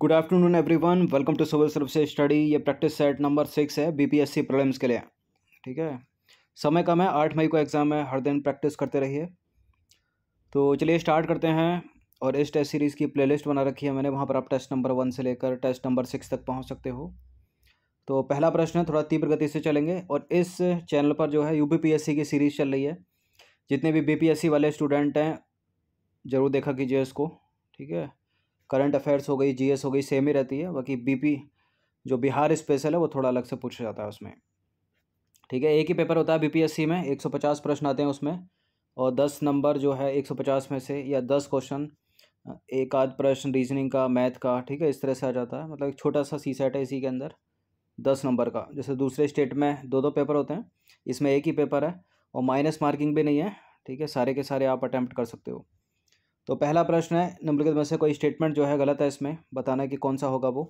Good afternoon everyone welcome to civil service study ये practice set number six है BPSC problems के लिए ठीक है समय कम है आठ मई को एग्ज़ाम है हर दिन प्रैक्टिस करते रहिए तो चलिए स्टार्ट करते हैं और इस टेस्ट सीरीज़ की प्लेलिस्ट बना रखी है मैंने वहाँ पर आप टेस्ट नंबर वन से लेकर टेस्ट नंबर सिक्स तक पहुँच सकते हो तो पहला प्रश्न है थोड़ा तीव्र गति से चलेंगे और इस चैनल पर जो है यू की सीरीज़ चल रही है जितने भी बी वाले स्टूडेंट हैं ज़रूर देखा कीजिए इसको ठीक है करंट अफेयर्स हो गई जीएस हो गई सेम ही रहती है बाकी बीपी जो बिहार स्पेशल है वो थोड़ा अलग से पूछा जाता है उसमें ठीक है एक ही पेपर होता है बीपीएससी में 150 प्रश्न आते हैं उसमें और 10 नंबर जो है 150 में से या 10 क्वेश्चन एक आध प्रश्न रीजनिंग का मैथ का ठीक है इस तरह से आ जाता है मतलब एक छोटा सा सी सेट है इसी के अंदर दस नंबर का जैसे दूसरे स्टेट में दो दो पेपर होते हैं इसमें एक ही पेपर है और माइनस मार्किंग भी नहीं है ठीक है सारे के सारे आप अटैम्प्ट कर सकते हो तो पहला प्रश्न है निम्नलिखित में से कोई स्टेटमेंट जो है गलत है इसमें बताना है कि कौन सा होगा वो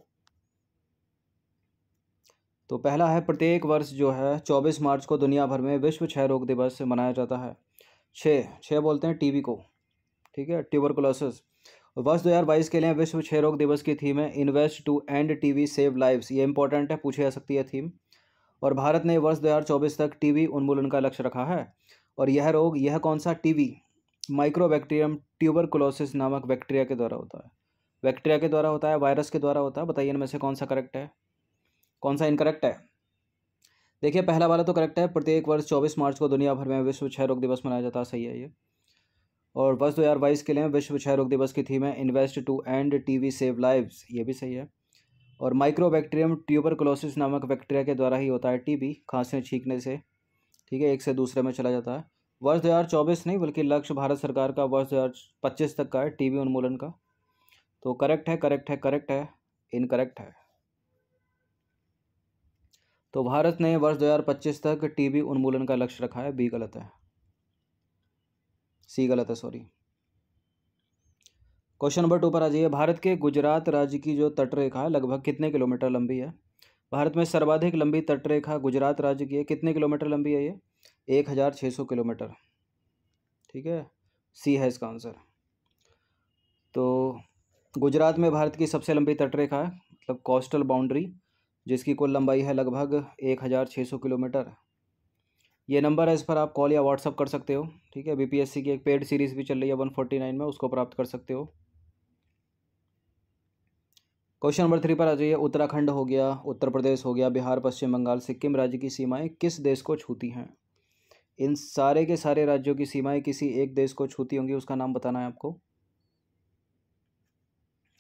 तो पहला है प्रत्येक वर्ष जो है चौबीस मार्च को दुनिया भर में विश्व क्षय रोग दिवस मनाया जाता है छः छः बोलते हैं टीवी को ठीक है ट्यूबरकुलोसिस वर्ष बाईस के लिए विश्व क्षय रोग दिवस की थीम है invest to end TB save lives ये इंपॉर्टेंट है पूछी जा सकती है थीम और भारत ने वर्ष चौबीस तक टीवी उन्मूलन का लक्ष्य रखा है और यह रोग यह कौन सा टीवी माइक्रोबैक्टीरियम ट्यूबरकुलोसिस नामक बैक्टीरिया के द्वारा होता है बैक्टीरिया के द्वारा होता है वायरस के द्वारा होता है बताइए इनमें से कौन सा करेक्ट है कौन सा इनकरेक्ट है देखिए पहला वाला तो करेक्ट है प्रत्येक वर्ष चौबीस मार्च को दुनिया भर में विश्व क्षय रोग दिवस मनाया जाता है सही है ये और वर्ष दो हज़ार बाईस के लिए विश्व क्षय रोग दिवस की थीम है इन्वेस्ट टू एंड वी सेव लाइव्स ये भी सही है और माइक्रोबैक्टीरियम ट्यूबरकुलोसिस नामक बैक्टीरिया के द्वारा ही होता है टीबी खांसने छींकने से ठीक है एक से दूसरे में चला जाता है वर्ष दो हजार चौबीस नहीं बल्कि लक्ष्य भारत सरकार का वर्ष दो हजार पच्चीस तक का है टीबी उन्मूलन का तो करेक्ट है करेक्ट है करेक्ट है इनकरेक्ट है तो भारत ने वर्ष दो हजार पच्चीस तक टीबी उन्मूलन का लक्ष्य रखा है बी गलत है सी गलत है सॉरी क्वेश्चन नंबर टू पर आ जाइए भारत के गुजरात राज्य की जो तटरेखा है लगभग कितने किलोमीटर लंबी है भारत में सर्वाधिक लंबी तटरेखा गुजरात राज्य की है कितने किलोमीटर लंबी है ये एक हज़ार छः सौ किलोमीटर ठीक है सी है इसका आंसर तो गुजरात में भारत की सबसे लंबी तटरेखा है मतलब कोस्टल बाउंड्री जिसकी कुल लंबाई है लगभग एक हज़ार छः सौ किलोमीटर ये नंबर है इस पर आप कॉल या व्हाट्सअप कर सकते हो ठीक है बीपीएससी की एक पेड सीरीज़ भी चल रही है वन फोर्टी नाइन में उसको प्राप्त कर सकते हो क्वेश्चन नंबर थ्री पर आ जाइए उत्तराखंड हो गया उत्तर प्रदेश हो गया बिहार पश्चिम बंगाल सिक्किम राज्य की सीमाएं किस देश को छूती हैं इन सारे के सारे राज्यों की सीमाएं किसी एक देश को छूती होंगी उसका नाम बताना है आपको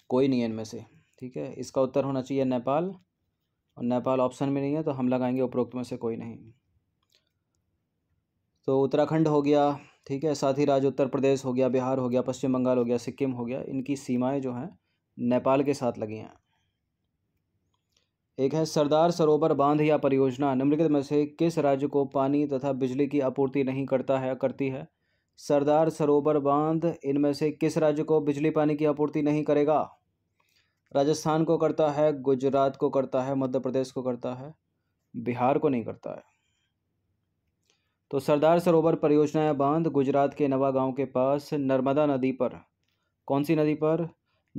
कोई नहीं है इनमें से ठीक है इसका उत्तर होना चाहिए नेपाल और नेपाल ऑप्शन में नहीं है तो हम लगाएंगे उपरोक्त में से कोई नहीं तो उत्तराखंड हो गया ठीक है साथ ही राज्य उत्तर प्रदेश हो गया बिहार हो गया पश्चिम बंगाल हो गया सिक्किम हो गया इनकी सीमाएं जो हैं नेपाल के साथ लगी हैं एक है सरदार सरोवर बांध या परियोजना निम्नलिखित में से किस राज्य को पानी तथा बिजली की आपूर्ति नहीं करता है करती है सरदार सरोवर बांध इनमें से किस राज्य को बिजली पानी की आपूर्ति नहीं करेगा राजस्थान को करता है गुजरात को करता है मध्य प्रदेश को करता है बिहार को नहीं करता है तो सरदार सरोवर परियोजना या बांध गुजरात के नवा के पास नर्मदा नदी पर कौन सी नदी पर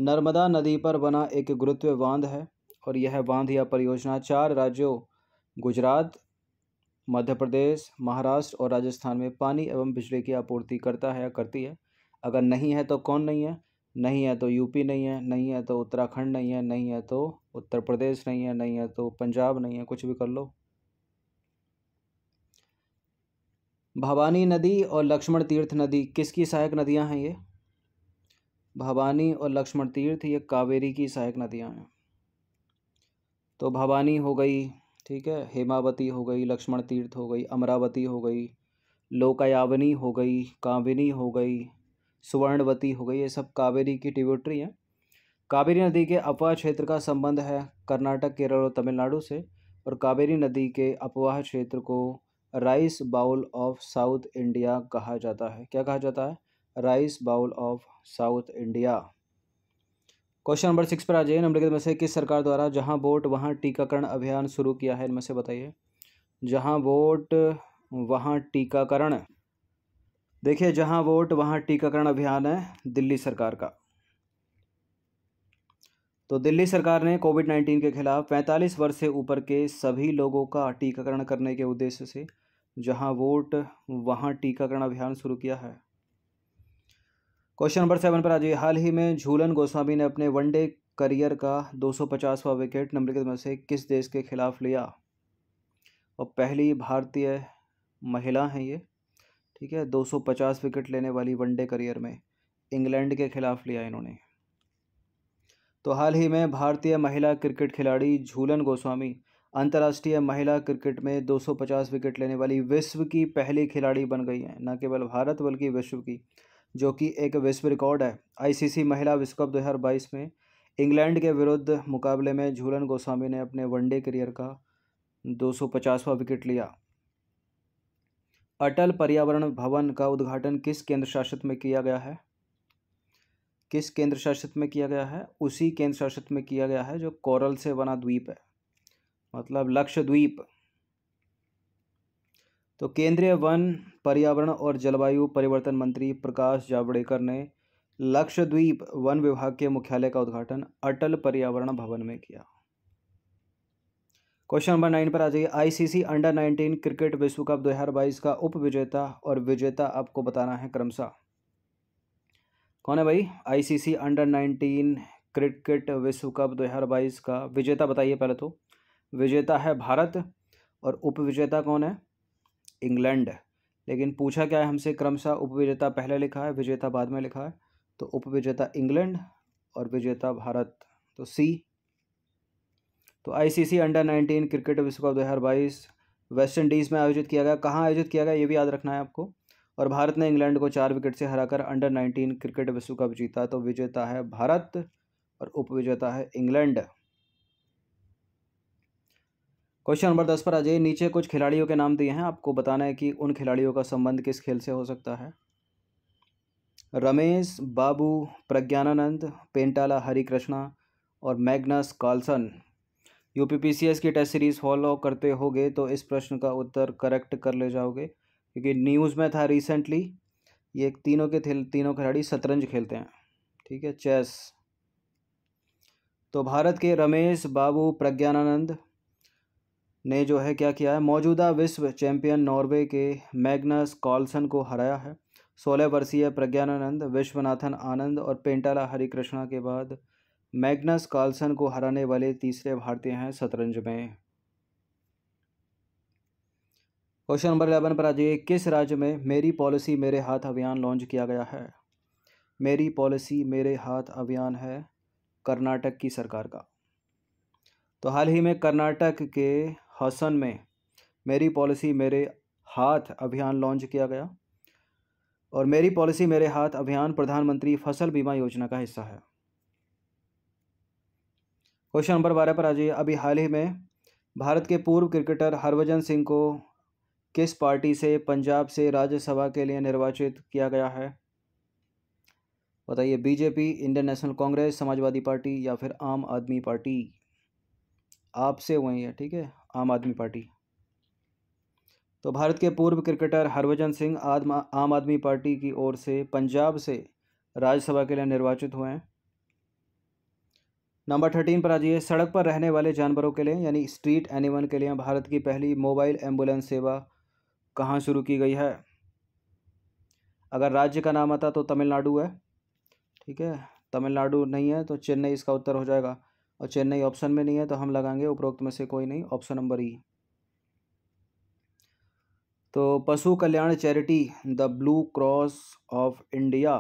नर्मदा नदी पर बना एक गुरुत्व बांध है और यह बांध या परियोजना चार राज्यों गुजरात मध्य प्रदेश महाराष्ट्र और राजस्थान में पानी एवं बिजली की आपूर्ति करता है या करती है अगर नहीं है तो कौन नहीं है नहीं है तो यूपी नहीं है नहीं है तो उत्तराखंड नहीं है नहीं है तो उत्तर प्रदेश नहीं है नहीं है तो पंजाब नहीं है कुछ भी कर लो भवानी नदी और लक्ष्मण तीर्थ नदी किसकी सहायक नदियां हैं ये भवानी और लक्ष्मण तीर्थ ये कावेरी की सहायक नदियां हैं तो भवानी हो गई ठीक है हेमावती हो गई लक्ष्मण तीर्थ हो गई अमरावती हो गई लोकायावनी हो गई काविनी हो गई सुवर्णवती हो गई ये सब कावेरी की टिब्यूटरी हैं कावेरी नदी के अपवाह क्षेत्र का संबंध है कर्नाटक केरल और तमिलनाडु से और कावेरी नदी के अपवाह क्षेत्र को rice bowl of South India कहा जाता है क्या कहा जाता है rice bowl of South India question number six पर आ जाइए निम्नलिखित में से किस सरकार द्वारा जहां वोट वहां टीकाकरण अभियान शुरू किया है इनमें से बताइए जहां वोट वहां टीकाकरण देखिए जहां वोट वहां टीकाकरण अभियान है दिल्ली सरकार का तो दिल्ली सरकार ने कोविड नाइन्टीन के खिलाफ पैंतालीस वर्ष से ऊपर के सभी लोगों का टीकाकरण करने के उद्देश्य से जहां वोट वहां टीकाकरण अभियान शुरू किया है क्वेश्चन नंबर सेवन पर आ जाइए हाल ही में झूलन गोस्वामी ने अपने वनडे करियर का 250वां विकेट नंबर के से किस देश के खिलाफ लिया और पहली भारतीय महिला हैं ये ठीक है 250 विकेट लेने वाली वनडे करियर में इंग्लैंड के खिलाफ लिया इन्होंने तो हाल ही में भारतीय महिला क्रिकेट खिलाड़ी झूलन गोस्वामी अंतर्राष्ट्रीय महिला क्रिकेट में 250 विकेट लेने वाली विश्व की पहली खिलाड़ी बन गई हैं न केवल भारत बल्कि विश्व की जो कि एक विश्व रिकॉर्ड है आईसीसी महिला विश्व कप दो में इंग्लैंड के विरुद्ध मुकाबले में झूलन गोस्वामी ने अपने वनडे करियर का दो विकेट लिया अटल पर्यावरण भवन का उद्घाटन किस केंद्र शासित में किया गया है किस केंद्र शासित में किया गया है उसी केंद्र शासित में किया गया है जो कोरल से बना द्वीप है मतलब लक्षद्वीप तो केंद्रीय वन पर्यावरण और जलवायु परिवर्तन मंत्री प्रकाश जावड़ेकर ने लक्षद्वीप वन विभाग के मुख्यालय का उद्घाटन अटल पर्यावरण भवन में किया क्वेश्चन नंबर नाइन पर आ जाइए आईसीसी अंडर नाइनटीन क्रिकेट विश्व कप दो हजार बाईस का उप विजेता और विजेता आपको बताना है क्रमशः कौन है भाई आईसीसी अंडर नाइनटीन क्रिकेट विश्व कप दो हजार बाईस का विजेता बताइए पहले तो विजेता है भारत और उप विजेता कौन है इंग्लैंड लेकिन पूछा क्या है हमसे क्रमशः उपविजेता पहले लिखा है विजेता बाद में लिखा है तो उपविजेता इंग्लैंड और विजेता भारत तो सी तो आईसीसी अंडर नाइनटीन क्रिकेट विश्व कप दो हज़ार बाईस वेस्ट इंडीज़ में आयोजित किया गया कहाँ आयोजित किया गया ये भी याद रखना है आपको और भारत ने इंग्लैंड को चार विकेट से हराकर अंडर नाइनटीन क्रिकेट विश्व कप जीता तो विजेता है भारत और उपविजेता है इंग्लैंड क्वेश्चन नंबर दस पर आ जाइए नीचे कुछ खिलाड़ियों के नाम दिए हैं आपको बताना है कि उन खिलाड़ियों का संबंध किस खेल से हो सकता है रमेश बाबू प्रज्ञानानंद पेंटाला हरिकृष्णा और मैग्नस कार्लसन यू की टेस्ट सीरीज़ फॉलो करते होगे तो इस प्रश्न का उत्तर करेक्ट कर ले जाओगे क्योंकि न्यूज़ में था रिसेंटली ये तीनों के तीनों खिलाड़ी शतरंज खेलते हैं ठीक है चेस तो भारत के रमेश बाबू प्रज्ञानानंद ने जो है क्या किया है मौजूदा विश्व चैंपियन नॉर्वे के मैग्नस कॉल्सन को हराया है सोलह वर्षीय प्रज्ञानानंद विश्वनाथन आनंद और पेंटाला हरिकृष्णा के बाद मैग्नस कार्लसन को हराने वाले तीसरे भारतीय हैं शतरंज में क्वेश्चन नंबर इलेवन पर आ जाइए किस राज्य में मेरी पॉलिसी मेरे हाथ अभियान लॉन्च किया गया है मेरी पॉलिसी मेरे हाथ अभियान है कर्नाटक की सरकार का तो हाल ही में कर्नाटक के हसन में मेरी पॉलिसी मेरे हाथ अभियान लॉन्च किया गया और मेरी पॉलिसी मेरे हाथ अभियान प्रधानमंत्री फसल बीमा योजना का हिस्सा है क्वेश्चन नंबर बारह पर आ जाइए अभी हाल ही में भारत के पूर्व क्रिकेटर हरभजन सिंह को किस पार्टी से पंजाब से राज्यसभा के लिए निर्वाचित किया गया है बताइए BJP Indian National Congress Samajwadi party या फिर आम आदमी पार्टी आपसे वही है ठीक है आम आदमी पार्टी तो भारत के पूर्व क्रिकेटर हरभजन सिंह आदम आम आदमी पार्टी की ओर से पंजाब से राज्यसभा के लिए निर्वाचित हुए हैं नंबर थर्टीन पर आ जाइए सड़क पर रहने वाले जानवरों के लिए यानी स्ट्रीट एनिमल के लिए भारत की पहली मोबाइल एम्बुलेंस सेवा कहाँ शुरू की गई है अगर राज्य का नाम आता तो तमिलनाडु है ठीक है तमिलनाडु नहीं है तो चेन्नई इसका उत्तर हो जाएगा और चेन्नई ऑप्शन में नहीं है तो हम लगाएंगे उपरोक्त में से कोई नहीं ऑप्शन नंबर ई e. तो पशु कल्याण charity the Blue Cross of India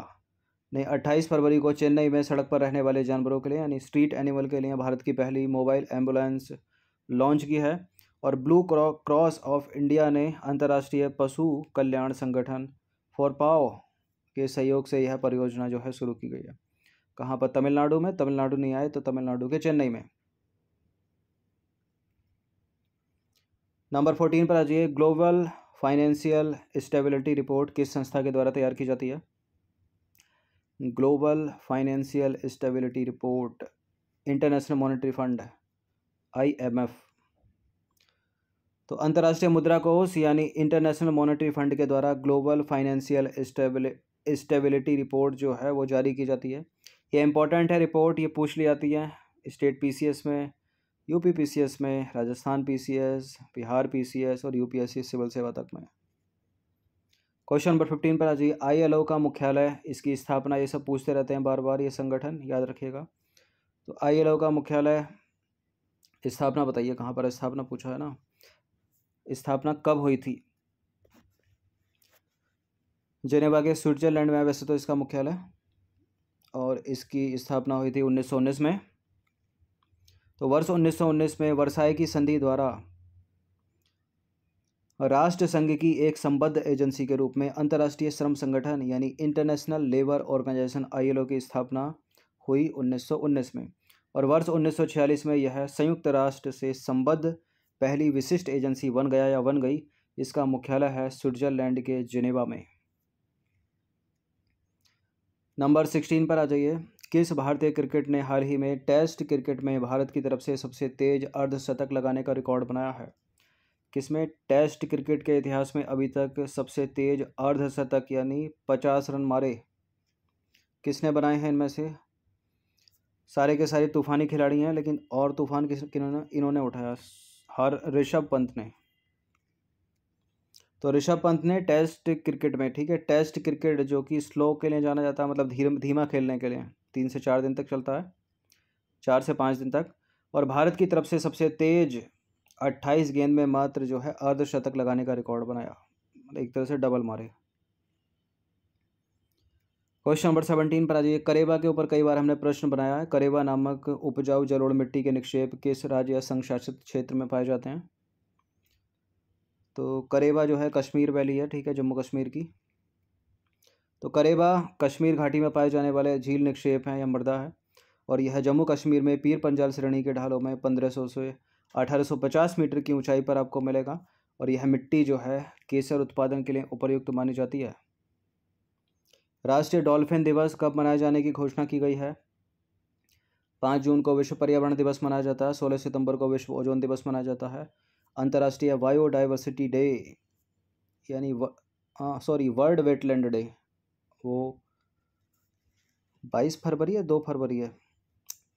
ने 28 फरवरी को चेन्नई में सड़क पर रहने वाले जानवरों के लिए यानी स्ट्रीट एनिमल के लिए भारत की पहली मोबाइल एम्बुलेंस लॉन्च की है और ब्लू क्रॉस ऑफ इंडिया ने अंतर्राष्ट्रीय पशु कल्याण संगठन फॉर पाओ के सहयोग से यह परियोजना जो है शुरू की गई है कहाँ पर तमिलनाडु में तमिलनाडु नहीं आए तो तमिलनाडु के चेन्नई में नंबर फोर्टीन पर आ जाइए ग्लोबल फाइनेंशियल स्टेबिलिटी रिपोर्ट किस संस्था के द्वारा तैयार की जाती है global financial stability report international monetary fund IMF तो अंतर्राष्ट्रीय मुद्रा कोष यानी इंटरनेशनल मॉनेटरी फंड के द्वारा ग्लोबल फाइनेंशियल स्टेबिलिटी रिपोर्ट जो है वो जारी की जाती है ये इंपॉर्टेंट है रिपोर्ट ये पूछ ली जाती है स्टेट पी में यूपी पी में राजस्थान एस बिहार एस और यूपीएससी सिविल सेवा तक में क्वेश्चन नंबर फिफ्टीन पर आ जाइए ओ का मुख्यालय इसकी स्थापना ये सब पूछते रहते हैं बार बार ये संगठन याद रखिएगा तो ओ का मुख्यालय स्थापना बताइए कहाँ पर स्थापना पूछा है ना स्थापना कब हुई थी जेनेवा के स्विट्जरलैंड में वैसे तो इसका मुख्यालय और इसकी स्थापना हुई थी उन्नीस में तो वर्ष 1919 में वर्षाए की संधि द्वारा राष्ट्र संघ की एक संबद्ध एजेंसी के रूप में अंतर्राष्ट्रीय श्रम संगठन यानी इंटरनेशनल लेबर ऑर्गेनाइजेशन आईएलओ की स्थापना हुई 1919 में और वर्ष 1946 में यह संयुक्त राष्ट्र से संबद्ध पहली विशिष्ट एजेंसी बन गया या बन गई इसका मुख्यालय है स्विट्जरलैंड के जिनेवा में नंबर सिक्सटीन पर आ जाइए किस भारतीय क्रिकेट ने हाल ही में टेस्ट क्रिकेट में भारत की तरफ से सबसे तेज अर्धशतक लगाने का रिकॉर्ड बनाया है किसमें टेस्ट क्रिकेट के इतिहास में अभी तक सबसे तेज अर्धशतक यानी पचास रन मारे किसने बनाए हैं इनमें से सारे के सारे तूफानी खिलाड़ी हैं लेकिन और तूफान किस इन्होंने उठाया हर ऋषभ पंत ने तो ऋषभ पंत ने टेस्ट क्रिकेट में ठीक है टेस्ट क्रिकेट जो कि स्लो के लिए जाना जाता है मतलब धीरे धीमा खेलने के लिए तीन से चार दिन तक चलता है चार से पाँच दिन तक और भारत की तरफ से सबसे तेज अट्ठाईस गेंद में मात्र जो है अर्धशतक लगाने का रिकॉर्ड बनाया मतलब एक तरह से डबल मारे क्वेश्चन नंबर सेवनटीन पर आ जाइए करेबा के ऊपर कई बार हमने प्रश्न बनाया है करेबा नामक उपजाऊ जलोढ़ मिट्टी के निक्षेप किस राज्य या संघ शासित क्षेत्र में पाए जाते हैं तो करेबा जो है कश्मीर वैली है ठीक है जम्मू कश्मीर की तो करेबा कश्मीर घाटी में पाए जाने वाले झील निक्षेप हैं या मर्दा है और यह जम्मू कश्मीर में पीर पंजाल श्रेणी के ढालों में पंद्रह सौ से अठारह पचास मीटर की ऊँचाई पर आपको मिलेगा और यह मिट्टी जो है केसर उत्पादन के लिए उपयुक्त मानी जाती है राष्ट्रीय डॉल्फिन दिवस कब मनाए जाने की घोषणा की गई है पाँच जून को विश्व पर्यावरण दिवस मनाया जाता है सोलह सितंबर को विश्व ओजोन दिवस मनाया जाता है अंतर्राष्ट्रीय बायोडाइवर्सिटी डे यानी सॉरी हाँ, वर्ल्ड वेटलैंड डे वो बाईस फरवरी है दो फरवरी है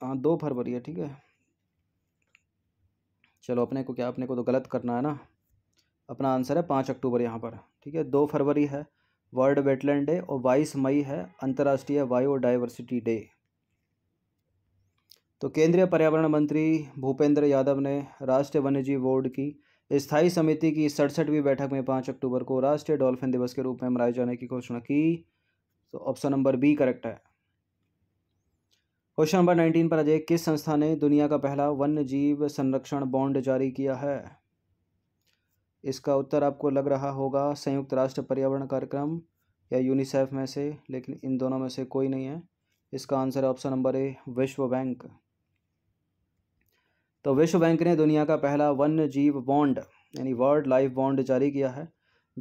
हाँ दो फरवरी है ठीक है चलो अपने को क्या अपने को तो गलत करना है ना अपना आंसर है पाँच अक्टूबर यहाँ पर ठीक है दो फरवरी है वर्ल्ड वेटलैंड डे और बाईस मई है अंतर्राष्ट्रीय बायोडाइवर्सिटी डे तो केंद्रीय पर्यावरण मंत्री भूपेंद्र यादव ने राष्ट्रीय वन्यजीव बोर्ड की स्थायी समिति की सड़सठवीं बैठक में पाँच अक्टूबर को राष्ट्रीय डॉल्फिन दिवस के रूप में मनाए जाने की घोषणा की तो ऑप्शन नंबर बी करेक्ट है क्वेश्चन नंबर नाइनटीन पर अजय किस संस्था ने दुनिया का पहला वन्य जीव संरक्षण बॉन्ड जारी किया है इसका उत्तर आपको लग रहा होगा संयुक्त राष्ट्र पर्यावरण कार्यक्रम या यूनिसेफ में से लेकिन इन दोनों में से कोई नहीं है इसका आंसर ऑप्शन नंबर ए विश्व बैंक तो विश्व बैंक ने दुनिया का पहला वन्य जीव बॉन्ड यानी वर्ल्ड लाइफ बॉन्ड जारी किया है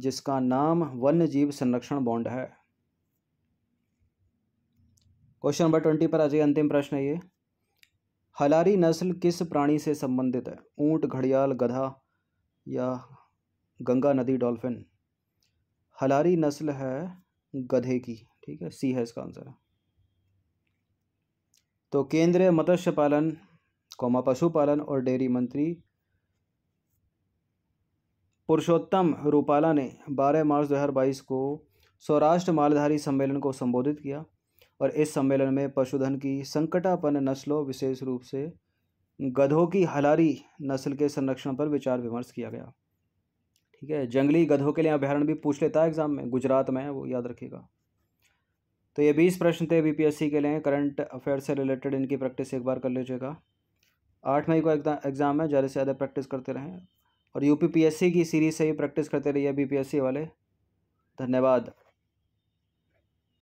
जिसका नाम वन्य जीव संरक्षण बॉन्ड है क्वेश्चन नंबर ट्वेंटी पर आ जाइए अंतिम प्रश्न है ये हलारी नस्ल किस प्राणी से संबंधित है ऊंट घड़ियाल गधा या गंगा नदी डॉल्फिन हलारी नस्ल है गधे की ठीक है सी है इसका आंसर तो केंद्रीय मत्स्य पालन कौमा पशुपालन और डेयरी मंत्री पुरुषोत्तम रूपाला ने 12 मार्च 2022 को सौराष्ट्र मालधारी सम्मेलन को संबोधित किया और इस सम्मेलन में पशुधन की संकटापन्न नस्लों विशेष रूप से गधों की हलारी नस्ल के संरक्षण पर विचार विमर्श किया गया ठीक है जंगली गधों के लिए अभ्यारण भी पूछ लेता है एग्जाम में गुजरात में वो याद रखेगा तो ये बीस प्रश्न थे बीपीएससी के लिए करंट अफेयर से रिलेटेड इनकी प्रैक्टिस एक बार कर लीजिएगा आठ मई को एग्ज़ाम है ज़्यादा से ज़्यादा प्रैक्टिस करते रहें और यूपीपीएससी की सीरीज़ से ही प्रैक्टिस करते रहिए बीपीएससी वाले धन्यवाद